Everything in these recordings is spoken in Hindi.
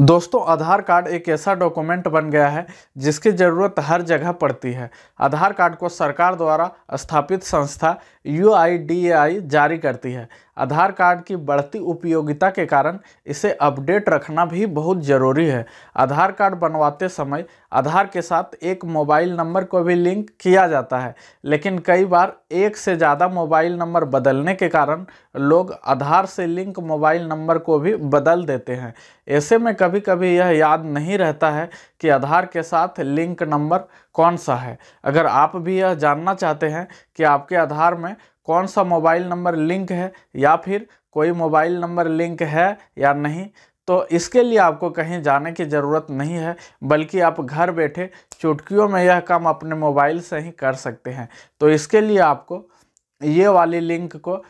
दोस्तों आधार कार्ड एक ऐसा डॉक्यूमेंट बन गया है जिसकी ज़रूरत हर जगह पड़ती है आधार कार्ड को सरकार द्वारा स्थापित संस्था यू जारी करती है आधार कार्ड की बढ़ती उपयोगिता के कारण इसे अपडेट रखना भी बहुत ज़रूरी है आधार कार्ड बनवाते समय आधार के साथ एक मोबाइल नंबर को भी लिंक किया जाता है लेकिन कई बार एक से ज़्यादा मोबाइल नंबर बदलने के कारण लोग आधार से लिंक मोबाइल नंबर को भी बदल देते हैं ऐसे में कभी कभी यह याद नहीं रहता है कि आधार के साथ लिंक नंबर कौन सा है अगर आप भी यह जानना चाहते हैं कि आपके आधार में कौन सा मोबाइल नंबर लिंक है या फिर कोई मोबाइल नंबर लिंक है या नहीं तो इसके लिए आपको कहीं जाने की ज़रूरत नहीं है बल्कि आप घर बैठे चुटकियों में यह काम अपने मोबाइल से ही कर सकते हैं तो इसके लिए आपको ये वाली लिंक को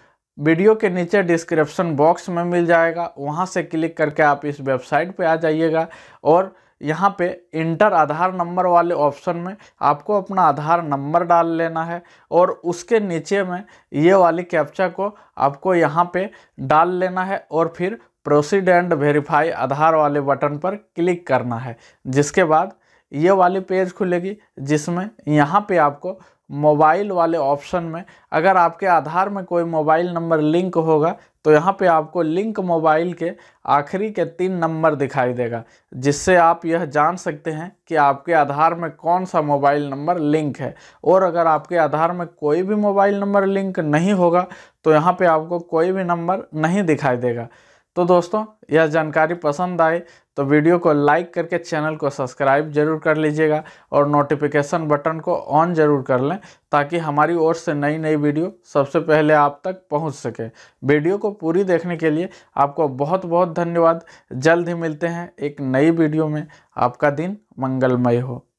वीडियो के नीचे डिस्क्रिप्शन बॉक्स में मिल जाएगा वहाँ से क्लिक करके आप इस वेबसाइट पर आ जाइएगा और यहाँ पे इंटर आधार नंबर वाले ऑप्शन में आपको अपना आधार नंबर डाल लेना है और उसके नीचे में ये वाली कैप्चा को आपको यहाँ पे डाल लेना है और फिर प्रोसीड एंड वेरीफाई आधार वाले बटन पर क्लिक करना है जिसके बाद ये वाली पेज खुलेगी जिसमें यहाँ पे आपको मोबाइल वाले ऑप्शन में अगर आपके आधार में कोई मोबाइल नंबर लिंक होगा तो यहाँ पे आपको लिंक मोबाइल के आखिरी के तीन नंबर दिखाई देगा जिससे आप यह जान सकते हैं कि आपके आधार में कौन सा मोबाइल नंबर लिंक है और अगर आपके आधार में कोई भी मोबाइल नंबर लिंक नहीं होगा तो यहाँ पे आपको कोई भी नंबर नहीं दिखाई देगा तो दोस्तों यह जानकारी पसंद आए तो वीडियो को लाइक करके चैनल को सब्सक्राइब जरूर कर लीजिएगा और नोटिफिकेशन बटन को ऑन जरूर कर लें ताकि हमारी ओर से नई नई वीडियो सबसे पहले आप तक पहुंच सके वीडियो को पूरी देखने के लिए आपको बहुत बहुत धन्यवाद जल्द ही मिलते हैं एक नई वीडियो में आपका दिन मंगलमय हो